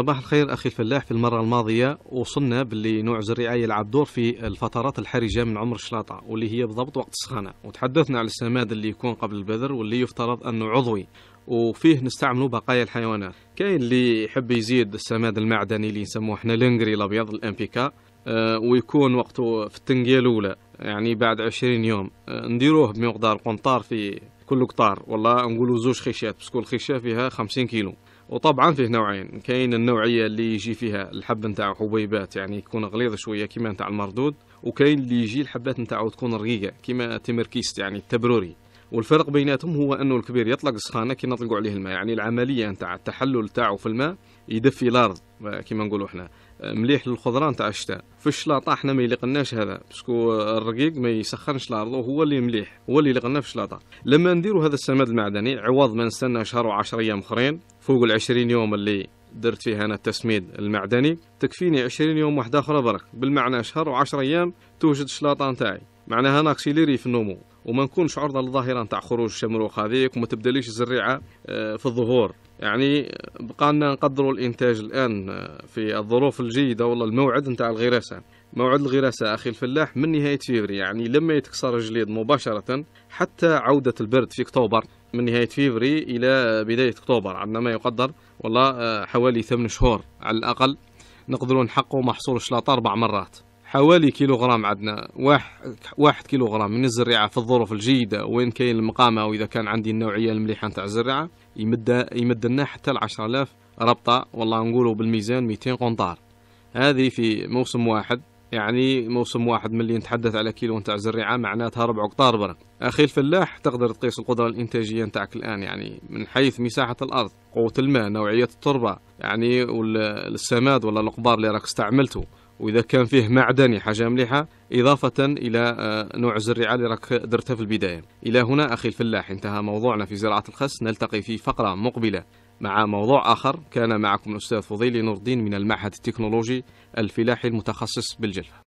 صباح الخير اخي الفلاح في المره الماضيه وصلنا باللي نوع الزراعه يلعب دور في الفترات الحرجه من عمر الشلاطه واللي هي بالضبط وقت السخانه وتحدثنا على السماد اللي يكون قبل البذر واللي يفترض انه عضوي وفيه نستعملوا بقايا الحيوانات كاين اللي يحب يزيد السماد المعدني اللي نسموه احنا لنجري الابيض الامبيكا آه، ويكون وقته في التنقيه الاولى يعني بعد 20 يوم آه، نديروه بمقدار قنطار في كل قطار والله نقولوا زوج خيشات بس كل خيشه فيها 50 كيلو وطبعا فيه نوعين كاين النوعيه اللي يجي فيها الحب نتاعو حبيبات يعني يكون غليظ شويه كيما نتاع المردود وكاين اللي يجي الحبات نتاعو تكون رقيقه كيما تمركيست يعني التبروري والفرق بيناتهم هو انه الكبير يطلق سخانه كي نطلقوا عليه الماء يعني العمليه نتاع التحلل تاعو في الماء يدفي الارض كيما نقولوا احنا مليح للخضره نتاع الشتاء في الشلاطه احنا ما يلقناش هذا باسكو الرقيق ما يسخنش الارض وهو اللي مليح هو اللي يليقنا في الشلاطه لما نديروا هذا السماد المعدني عوض ما نستنى شهر و10 ايام اخرين فوق ال 20 يوم اللي درت فيها انا التسميد المعدني تكفيني 20 يوم واحده اخرى برك بالمعنى شهر و10 ايام توجد الشلاطه نتاعي معناها ناقصيليري في النمو وما نكونش عرضه للظاهره نتاع خروج الشمروخ هذيك وما تبدليش الزريعه آه، في الظهور يعني بقى لنا نقدروا الانتاج الان آه، في الظروف الجيده والله الموعد نتاع الغراسه موعد الغراسة أخي الفلاح من نهاية فيفري يعني لما يتكسر الجليد مباشرة حتى عودة البرد في أكتوبر من نهاية فيفري إلى بداية أكتوبر عندنا ما يقدر والله آه، حوالي ثمان شهور على الأقل نقدروا نحققوا محصول الشلاطة أربع مرات حوالي كيلوغرام عندنا واحد, واحد كيلوغرام من الزريعة في الظروف الجيدة وين كاين المقامة أو إذا كان عندي النوعية المليحة نتاع الزريعة يمد يمد لنا حتى العشرة آلاف ربطة والله نقولوا بالميزان ميتين قنطار هذه في موسم واحد يعني موسم واحد من اللي نتحدث على كيلو نتاع الزريعه معناتها ربع قطار برا اخي الفلاح تقدر تقيس القدره الانتاجيه نتاعك الان يعني من حيث مساحه الارض قوه الماء نوعيه التربه يعني والسماد ولا القبار اللي راك استعملته واذا كان فيه معدني حاجه مليحه اضافه الى آه، نوع الزريعه اللي راك درتها في البدايه الى هنا اخي الفلاح انتهى موضوعنا في زراعه الخس نلتقي في فقره مقبله مع موضوع آخر كان معكم الأستاذ فضيل نور الدين من المعهد التكنولوجي الفلاحي المتخصص بالجلفة